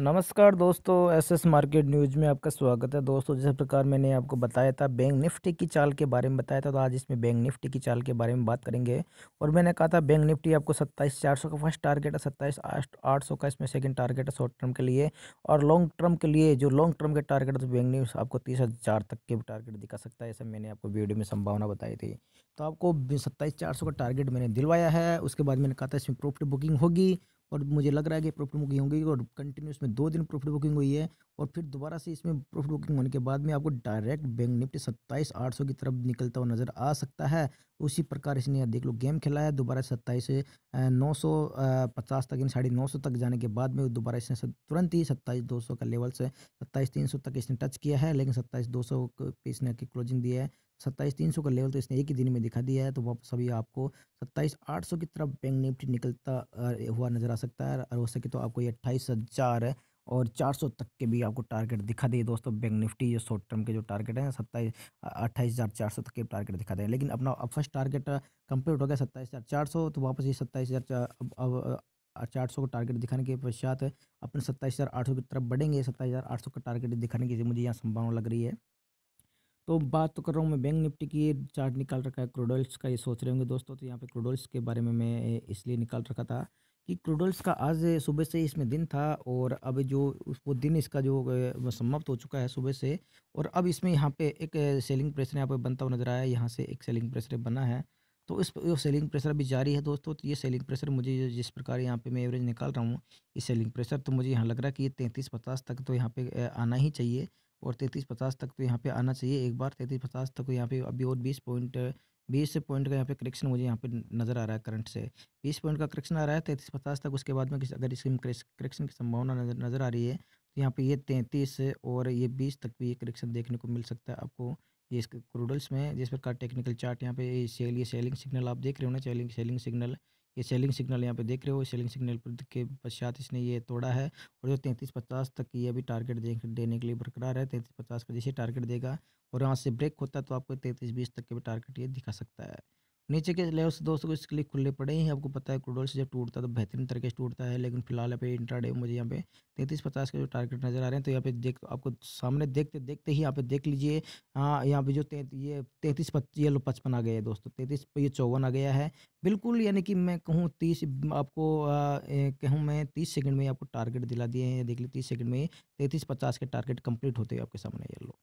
नमस्कार दोस्तों SS market news में आपका स्वागत है दोस्तों जिस प्रकार मैंने आपको बताया था बैंक निफ्टी की चाल के बारे में बताया था तो आज इसमें बैंक निफ्टी की चाल के बारे में बात करेंगे और मैंने कहा था बैंक निफ्टी आपको सत्ताईस चार सौ का फर्स्ट टारगेट है सत्ताईस आठ सौ का इसमें सेकेंड टारगेट है शॉर्ट टर्म के लिए और लॉन्ग टर्म के लिए जो लॉन्ग टर्म के टारगेट है तो बैंक निफ्ट आपको तीस हज़ार तक के टारगेट दिखा सकता है ऐसा मैंने आपको वीडियो में संभावना बताई थी तो आपको सत्ताईस चार सौ का टारगेट मैंने दिलवाया है उसके बाद मैंने कहा था इसमें प्रॉफिट बुकिंग होगी और मुझे लग रहा है कि प्रॉफिट बुकिंग होगी और कंटिन्यू इसमें दो दिन प्रॉफिट बुकिंग हुई है और फिर दोबारा से इसमें प्रॉफिट बुकिंग होने के बाद में आपको डायरेक्ट बैंक निफ्टी सत्ताईस आठ सौ की तरफ निकलता हुआ नज़र आ सकता है उसी प्रकार इसने देख लो गेम खेला है दोबारा सत्ताईस नौ सौ पचास तक यानी साढ़े नौ सौ तक जाने के बाद में दोबारा इसने तुरंत ही सत्ताईस दो सौ का लेवल से सत्ताईस तीन सौ तक इसने टच किया है लेकिन सत्ताईस दो सौ पे इसने की क्लोजिंग दी है सत्ताईस तीन सौ का लेवल तो इसने एक ही दिन में दिखा दिया है तो वापस अभी आपको सत्ताईस आठ सौ की तरफ बैंक निफ्टी निकलता हुआ नजर आ सकता है और हो सके तो आपको ये अट्ठाईस हज़ार और 400 तक के भी आपको टारगेट दिखा दिए दोस्तों बैंक निफ्टी जो शॉर्ट टर्म के जो टारगेट हैं सत्ताईस अट्ठाईस हज़ार चार सौ तक के टारगेट दिखा दें लेकिन अपना फर्स्ट टारगेट कंप्लीट हो गया सत्ताईस हज़ार चार सौ तो वापस ये सत्ताईस हज़ार चार सौ का टारगेट दिखाने के पश्चात अपने सत्ताईस हज़ार आठ सौ की तरफ बढ़ेंगे सत्ताईस हज़ार आठ सौ का टारगेट दिखाने की मुझे यहाँ संभावना लग रही है तो बात तो कर रहा हूँ मैं बैंक निफ्टी की चार्ट निकाल रखा है क्रूडोल्स का ये सोच रहे होंगे दोस्तों तो यहाँ पे क्रूडोल्स के बारे में मैं इसलिए निकाल रखा था कि क्रूडोल्स का आज सुबह से इसमें दिन था और अब जो वो दिन इसका जो समाप्त हो चुका है सुबह से और अब इसमें यहाँ पे एक सेलिंग प्रेशर यहाँ पर बनता हुआ नजर आया यहाँ से एक सेलिंग प्रेशर बना है तो इस वो सेलिंग प्रेशर अभी जारी है दोस्तों तो ये सेलिंग प्रेशर मुझे जिस प्रकार यहाँ पे मैं एवरेज निकाल रहा हूँ ये सेलिंग प्रेशर तो मुझे यहाँ लग रहा है कि ये तैंतीस पचास तक तो यहाँ पे आना ही चाहिए और तैंतीस पचास तक तो यहाँ पे आना चाहिए एक बार तैंतीस पचास तक तो यहाँ पे अभी और बीस पॉइंट बीस पॉइंट का यहाँ पे करेक्शन मुझे यहाँ पे नज़र आ रहा है करंट से बीस पॉइंट का करेक्शन आ रहा है तैंतीस पचास तक उसके बाद में अगर इसकी करेक्शन की संभावना नज़र नज़र आ रही है तो यहाँ पे ये तैंतीस और ये बीस तक भी ये करेक्शन देखने को मिल सकता है आपको ये इसके क्रूडल्स में जिस प्रकार टेक्निकल चार्ट यहाँ पे ये सेल ये सेलिंग सिग्नल आप देख रहे हो ना सेलिंग सेलिंग सिग्नल ये सेलिंग सिग्नल यहाँ पे देख रहे हो सेलिंग सिग्नल के पश्चात इसने ये तोड़ा है और जो तैंतीस पचास तक ये अभी टारगेट देने के लिए बरकरार है तैंतीस पचास का जैसे टारगेट देगा और यहाँ से ब्रेक होता है तो आपको तैंतीस बीस तक के भी टारगेट ये दिखा सकता है नीचे के लेवल्स दोस्तों इसके लिए खुले पड़े हैं आपको पता है क्रूडोल से जब टूटता है तो बेहतरीन तरीके से टूटता है लेकिन फिलहाल यहाँ पे इंट्राडे मुझे यहाँ पे तैंतीस पचास के जो टारगेट नजर आ रहे हैं तो यहाँ पे देख आपको सामने देखते देखते ही यहाँ पे देख लीजिए हाँ यहाँ पे जो ते, ये तैंतीस ये लो पचपन आ गया है दोस्तों तैंतीस ये चौवन आ गया है बिल्कुल यानी कि मैं कहूँ तीस आपको कहूँ मैं तीस सेकंड में आपको टारगेट दिला दिए हैं देख लीजिए तीस सेकंड में तैंतीस पचास के टारगेट कंप्लीट होते हैं आपके सामने ये लोग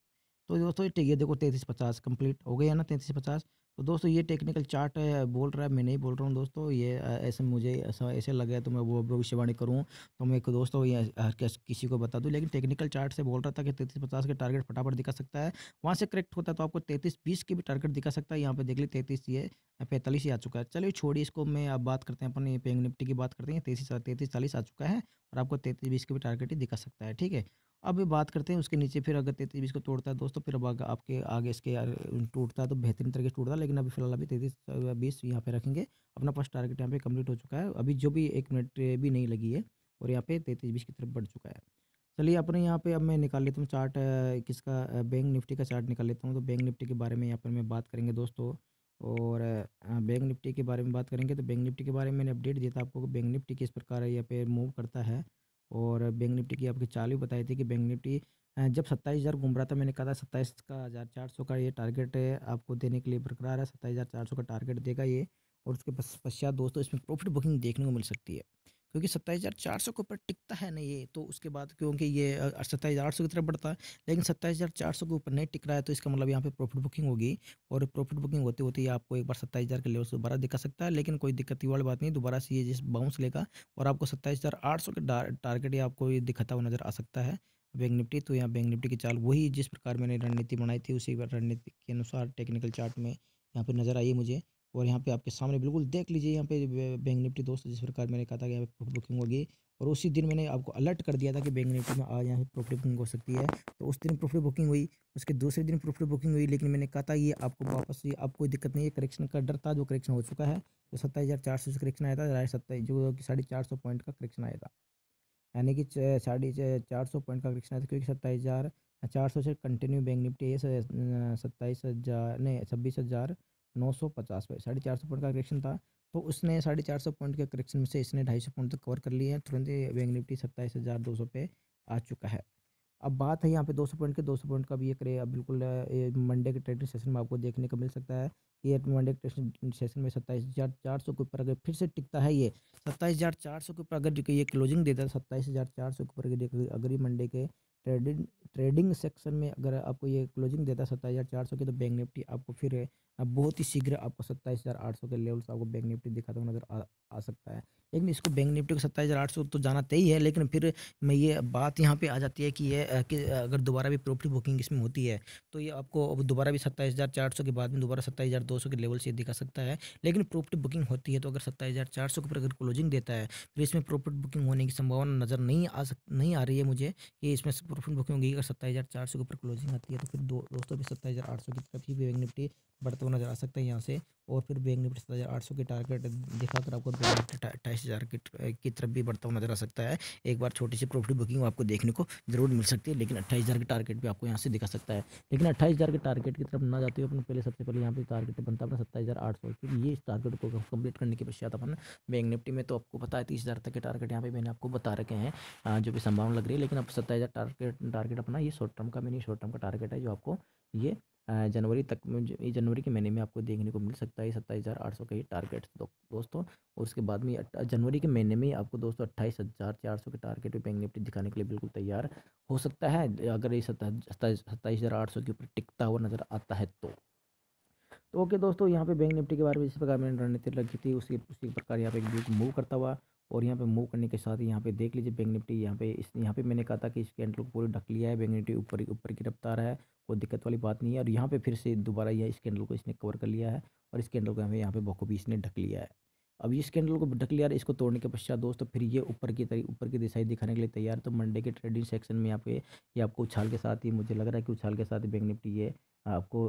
तो दोस्तों ये ये देखो तैंतीस पचास कंप्लीट हो गया ना तैंतीस पचास तो दोस्तों ये टेक्निकल चार्ट बोल रहा है मैं नहीं बोल रहा हूँ दोस्तों ये ऐसे मुझे ऐसा ऐसे लगे है तो मैं वो भविष्यवाणी करूँ तो मैं एक दोस्तों ये हर किसी को बता दूँ लेकिन टेक्निकल चार्ट से बोल रहा था कि तैंतीस पचास के टारगेट फटाफट दिखा सकता है वहाँ से करेक्ट होता है तो आपको तैंतीस बीस के भी टारगेट दिखा सकता है यहाँ पर देख ली तैंतीस ये पैंतालीस ही आ चुका है चलिए छोड़िए इसको मैं अब बात करते हैं अपनी पेंग निफ्टी की बात करते हैं तैतीस तैंतीस चालीस आ चुका है और आपको तैंतीस बीस के भी टारगेट ही दिखा सकता है ठीक है अब बात करते हैं उसके नीचे फिर अगर तैतीस बीस को तोड़ता है दोस्तों फिर अब आपके आगे इसके टूटता है तो बेहतरीन तरीके से टूटता है लेकिन अभी फिलहाल अभी तैतीस बीस यहाँ पे रखेंगे अपना फर्स्ट टारगेट यहाँ पे कंप्लीट हो चुका है अभी जो भी एक मिनट भी नहीं लगी है और यहाँ पे तैतीस बीस की तरफ बढ़ चुका है चलिए अपने यहाँ पे अब मैं निकाल लेता हूँ चार्ट किसका बैंक निफ्टी का चार्ट निकाल लेता हूँ तो बैंक निफ्टी के बारे में यहाँ पर मैं बात करेंगे दोस्तों और बैंक निफ्टी के बारे में बात करेंगे तो बैंक निफ्टी के बारे में मैंने अपडेट दिया था आपको बैंक निफ्टी किस प्रकार यहाँ पे मूव करता है और बैंक निफ्टी की आपकी चालू बताई थी कि बैंक निफ्टी जब सत्ताईस हज़ार घूम रहा था मैंने कहा था सत्ताईस का हज़ार चार सौ का ये टारगेट है आपको देने के लिए बरकरार है सत्ताईस हज़ार चार सौ का टारगेट देगा ये और उसके पश्चात दोस्तों इसमें प्रॉफिट बुकिंग देखने को मिल सकती है क्योंकि सत्ताईस हज़ार चार सौ के ऊपर टिकता है ना ये तो उसके बाद क्योंकि ये सत्ताईस हज़ार आठ सौ की तरफ बढ़ता है लेकिन सत्ताईस हज़ार चार सौ के ऊपर नहीं टिक रहा है तो इसका मतलब यहाँ पे प्रॉफिट बुकिंग होगी और प्रॉफिट बुकिंग होते होते आपको एक बार सत्ताईस हज़ार के लेवल से दोबारा दिखा सकता है लेकिन कोई दिक्कत वाली बात नहीं दोबारा से ये जिस बाउंस लेगा और आपको सत्ताईस हज़ार आठ सौ टारगेट या आपको दिखाता हुआ नज़र आ सकता है बैंक निफ्टी तो यहाँ बैंक निफ्टी की चाल वही जिस प्रकार मैंने रणनीति बनाई थी उसी रणनीति के अनुसार टेक्निकल चार्ट में यहाँ पर नज़र आई मुझे और यहाँ पे आपके सामने बिल्कुल देख लीजिए यहाँ पे बैंक निफ्टी दोस्त जिस प्रकार मैंने कहा था कि यहाँ पे प्रॉफिट बुकिंग होगी और उसी दिन मैंने आपको अलर्ट कर दिया था कि बैंक निफ्टी में आज यहाँ पे प्रॉफिट बुकिंग हो सकती है तो उस दिन प्रॉफिट बुकिंग हुई उसके दूसरे दिन प्रॉफिट बुकिंग हुई लेकिन मैंने कहा था ये आपको वापस ये कोई दिक्कत नहीं है करेक्शन का डर था जो करेक्शन हो चुका है तो सत्ताईस हज़ार चार सौ से करेक्शन आया था सत्ताईस जो कि साढ़े चार सौ पॉइंट का करेक्शन आया था यानी कि साढ़े चार सौ पॉइंट का करेक्शन आया था क्योंकि सत्ताईस हज़ार चार सौ से कंटिन्यू बैंक निफ्टी सत्ताईस हज़ार नहीं छब्बीस हज़ार नौ सौ पचास पे साढ़े चार सौ पॉइंट का करेक्शन था तो उसने साढ़े चार सौ पॉइंट के करेक्शन में से इसने ढाई सौ पॉइंट तक कवर कर लिया है तुरंत बैंक निफ्टी सत्ताईस हज़ार दो सौ पे आ चुका है अब बात है यहाँ पे दो सौ पॉइंट के दो सौ पॉइंट का भी ये करे अब बिल्कुल मंडे के ट्रेडिंग सेशन में आपको देखने को मिल सकता है कि ये मंडे के ट्रेडिंग सेशन में सत्ताईस हज़ार चार सौ के ऊपर अगर फिर से टिकता है ये सत्ताईस हज़ार चार सौ के ऊपर अगर ये क्लोजिंग देता है सत्ताईस हज़ार चार सौ के ऊपर अगर ये मंडे के ट्रेडिंग ट्रेडिंग सेक्शन में अगर आपको ये क्लोजिंग देता है सत्ताईस हज़ार चार सौ की तो बैंक निफ्टी आपको फिर अब बहुत ही शीघ्र आपको सत्ताईस हज़ार आठ सौ के लेवल्स आपको बैंक निफ्टी दिखाता हुआ नज़र आ, आ सकता है लेकिन इसको बैंक निफ्टी को सत्ताईस हज़ार आठ सौ तो जाना तय है लेकिन फिर मैं ये बात यहाँ पे आ जाती है कि ये कि अगर दोबारा भी प्रॉपर्टी बुकिंग इसमें होती है तो ये आपको दोबारा भी सत्ताईस हज़ार चार सौ के बाद में दोबारा सत्ताईस हज़ार दो सौ के लेवल से दिखा सकता है लेकिन प्रॉपर्टी बुकिंग होती है तो अगर सत्ताईस हज़ार चार सौ के ऊपर अगर क्लोजिंग देता है फिर इसमें प्रॉफिट बुकिंग होने की संभावना नज़र नहीं आ सक नहीं आ रही है मुझे कि इसमें प्रॉफिट बुकिंग होगी अगर सत्ताईस हज़ार चार सौ के ऊपर क्लोजिंग आती है तो फिर दो दोस्तों भी सत्ताईस हज़ार आठ सौ की तरफ ही बैंक निफ्टी बढ़ता नज़र आ सकता है यहाँ से और फिर बैंक निफ्टी सत्रह हज़ार आठ सौ के टारगेट दिखाकर आपको बैंक निफ्टी अट्ठाईस हज़ार की तरफ भी बढ़ता हुआ नज़र आ सकता है एक बार छोटी सी प्रॉफिट बुकिंग आपको देखने को जरूर मिल सकती है लेकिन अट्ठाईस हज़ार के टारगेट भी आपको यहाँ से दिखा सकता है लेकिन अट्ठाईस हज़ार के टारगेट की तरफ ना जाते हुए अपने पहले सबसे पहले यहाँ पर टारगेट बनता अपना सत्ताईस हज़ार आठ सौ फिर ये इस टारगेट को कम्प्लीट करने के पश्चात अपन बैंक निफ्टी में तो आपको पता है तीस हज़ार तक के टारगेट यहाँ पर मैंने आपको बता रखे हैं जो भी संभावना लग रही है लेकिन अब सत्ताईस हज़ार टारगेट टारगेट अपना ये शॉर्ट टर्म का मैंने शॉर्ट टर्म का टारगेट है जो आपको ये जनवरी तक में जनवरी के महीने में आपको देखने को मिल सकता है सत्ताईस हज़ार आठ सौ का ही टारगेट दोस्तों और उसके बाद में जनवरी के महीने में आपको दोस्तों अट्ठाईस हज़ार चार सौ के टारगेट पर बैंक निफ्टी दिखाने के लिए बिल्कुल तैयार हो सकता है अगर ये सत्ताईस हज़ार आठ सौ के ऊपर टिकता हुआ नज़र आता है तो तो ओके दोस्तों यहाँ पे बैंक निफ्टी के बारे में जिस प्रकार मैंने रणनीति रखी थी उसी उसी प्रकार यहाँ पे एक मूव करता हुआ और यहाँ पे मूव करने के साथ यहाँ पे देख लीजिए बैंक निफ्टी यहाँ पे इस यहाँ पे मैंने कहा था कि इसके कैंडल को पूरी ढक लिया है बैंक निफ्टी ऊपर ऊपर की रफ्तार है कोई दिक्कत वाली बात नहीं है और यहाँ पे फिर से दोबारा यह स्कैंडल को इसने कवर कर लिया है और इस कैंडल को हमें यहाँ पे बखूबी इसने ढक लिया है अब इस कैंडल को ढक लिया है इसको तोड़ने के पश्चात दोस्तों फिर ये ऊपर की तरह ऊपर की दिशाई दिखाने के लिए तैयार तो मंडे के ट्रेडिंग सेक्शन में यहाँ पे ये आपको उछाल के साथ ही मुझे लग रहा है कि उछाल के साथ बैंक निफ्टी ये आपको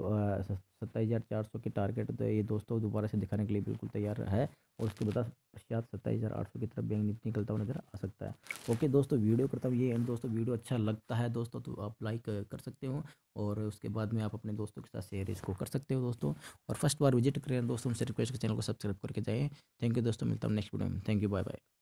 सत्ताईस हज़ार चार सौ की टारगेट तो ये दोस्तों दोबारा से दिखाने के लिए बिल्कुल तैयार है और उसके बाद पश्चात सत्ताईस हज़ार आठ सौ की तरफ बैंक निकलता हुआ नज़र आ सकता है ओके दोस्तों वीडियो करता हूँ ये एंड दोस्तों वीडियो अच्छा लगता है दोस्तों तो आप लाइक कर सकते हो और उसके बाद में आप अपने दोस्तों के साथ शेयर इसको कर सकते हो दोस्तों और फर्स्ट बार विजिट करें दोस्तों उनसे रिक्वेस्ट चैनल को सब्सक्राइब करके जाएँ थैंक यू दोस्तों मिलता हूँ नेक्स्ट वीडियो में थैंक यू बाय बाय